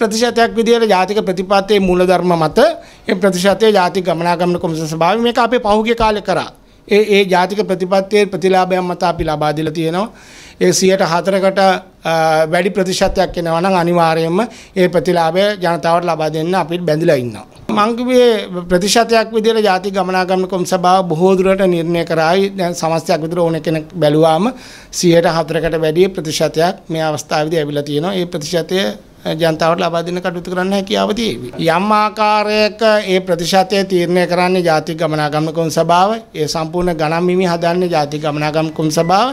ප්‍රතිශතයක් විදිහට ජාතික ප්‍රතිපත්තේ මූලධර්ම මත ඒ ප්‍රතිශතය ජාතික ගමනාගමන කොමිසම සභාවේ මේක අපි පහුගිය කාලේ කරා. ඒ ඒ ජාතික ප්‍රතිපත්තේ ප්‍රතිලාභයන් මත අපි ලබා දීලා තියෙනවා. ඒ 104කට වැඩි ප්‍රතිශතයක් එනවා නම් අනිවාර්යයෙන්ම ඒ ප්‍රතිලාභය ජනතාවට ලබා දෙන්න අපි බැඳිලා ඉන්නවා. මංගුවේ ප්‍රතිශතයක් විදිහට ජාතික ගමනාගමන කොමිසම සභාව බොහෝ දුරට නිර්ණය කරායි දැන් සමස්තයක් විතර ඕන කෙනෙක් බැලුවාම 104කට වැඩි ප්‍රතිශතයක් මේ අවස්ථාවේදී ඇවිල්ලා තියෙනවා. ඒ ප්‍රතිශතය ජනතාවට ලබා දෙන්න කටයුතු කරන්න හැකියාව තියෙවි. යම් ආකාරයක ඒ ප්‍රතිශතය තීරණය කරන්නේ ජාතික ගමනාගමන කොම් සභාව, ඒ සම්පූර්ණ ගණන් මිමි හදන්නේ ජාතික ගමනාගමන කොම් සභාව.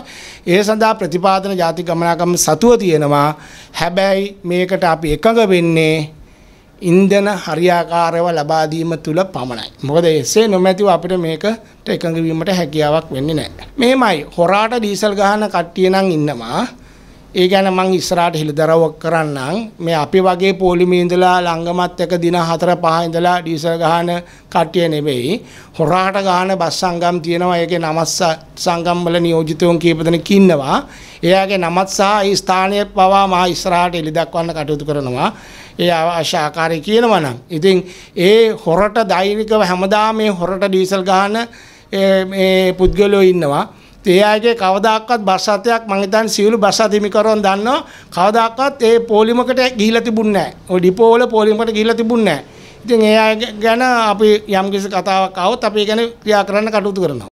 ඒ සඳහා ප්‍රතිපාදන ජාතික ගමනාගමන සතුව තියෙනවා. හැබැයි මේකට අපි එකඟ වෙන්නේ ඉන්ධන හරියාකාරව ලබා දීම තුල පමණයි. මොකද එසේ නොමැතිව අපිට මේකට එකඟ වීමට හැකියාවක් වෙන්නේ නැහැ. මෙහෙමයි හොරාට ඩීසල් ගහන කට්ටිය නම් ඉන්නවා. ඒ ගැන මං ඉස්සරහට හෙළිදරව් කරන්නම්. මේ අපි වගේ පොලිමේ ඉඳලා ලංගමත් එක දින 4 5 ඉඳලා ඩීසල් ගහන කට්ටිය නෙවෙයි. හොරාට ගහන බස් සංගම් තියෙනවා. ඒකේ නමස් සංගම් වල නියෝජිතවුන් කීප දෙනෙක් ඉන්නවා. එයාගේ නමත් සහ ඒ ස්ථානය පවා මා ඉස්සරහට එළිදක්වන්න කටයුතු කරනවා. ඒ අවශ්‍ය ආකාරය කියනවා නම්. ඉතින් ඒ හොරට දෛනිකව හැමදාම මේ හොරට ඩීසල් ගහන මේ පුද්ගලයෝ ඉන්නවා. ඒ අයගේ කවදාක්වත් බස් අතයක් මං හිතන්නේ සියලු බස් අධිමිකරවන් දන්නවා කවදාක්වත් ඒ පොලිමකට ගිහිලා තිබුණේ නැහැ. ওই ඩිපෝ වල පොලිමකට ගිහිලා තිබුණේ නැහැ. ඉතින් ඒ අය ගැන අපි යම් කිසි කතාවක් આવොත් අපි ඒ ගැන ක්‍රියා කරන්න කටයුතු කරනවා.